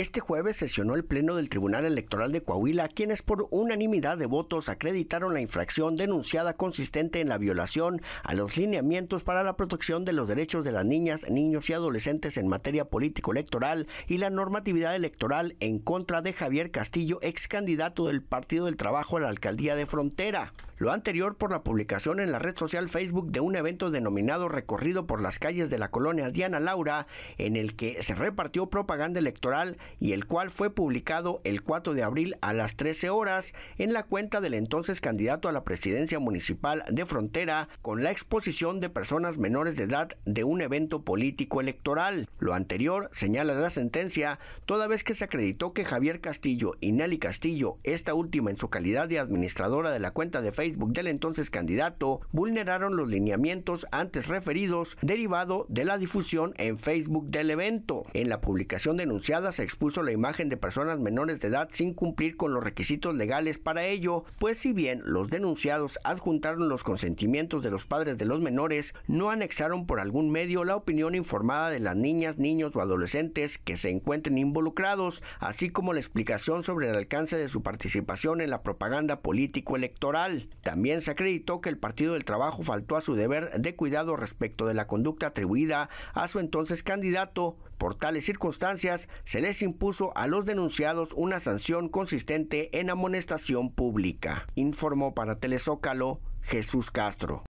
Este jueves sesionó el Pleno del Tribunal Electoral de Coahuila, quienes por unanimidad de votos acreditaron la infracción denunciada consistente en la violación a los lineamientos para la protección de los derechos de las niñas, niños y adolescentes en materia político-electoral y la normatividad electoral en contra de Javier Castillo, ex candidato del Partido del Trabajo a la Alcaldía de Frontera. Lo anterior por la publicación en la red social Facebook de un evento denominado Recorrido por las calles de la colonia Diana Laura, en el que se repartió propaganda electoral y el cual fue publicado el 4 de abril a las 13 horas en la cuenta del entonces candidato a la presidencia municipal de Frontera con la exposición de personas menores de edad de un evento político electoral. Lo anterior, señala la sentencia, toda vez que se acreditó que Javier Castillo y Nelly Castillo, esta última en su calidad de administradora de la cuenta de Facebook, Facebook del entonces candidato vulneraron los lineamientos antes referidos derivado de la difusión en Facebook del evento. En la publicación denunciada se expuso la imagen de personas menores de edad sin cumplir con los requisitos legales para ello, pues si bien los denunciados adjuntaron los consentimientos de los padres de los menores, no anexaron por algún medio la opinión informada de las niñas, niños o adolescentes que se encuentren involucrados, así como la explicación sobre el alcance de su participación en la propaganda político-electoral. También se acreditó que el Partido del Trabajo faltó a su deber de cuidado respecto de la conducta atribuida a su entonces candidato. Por tales circunstancias, se les impuso a los denunciados una sanción consistente en amonestación pública, informó para Telezócalo Jesús Castro.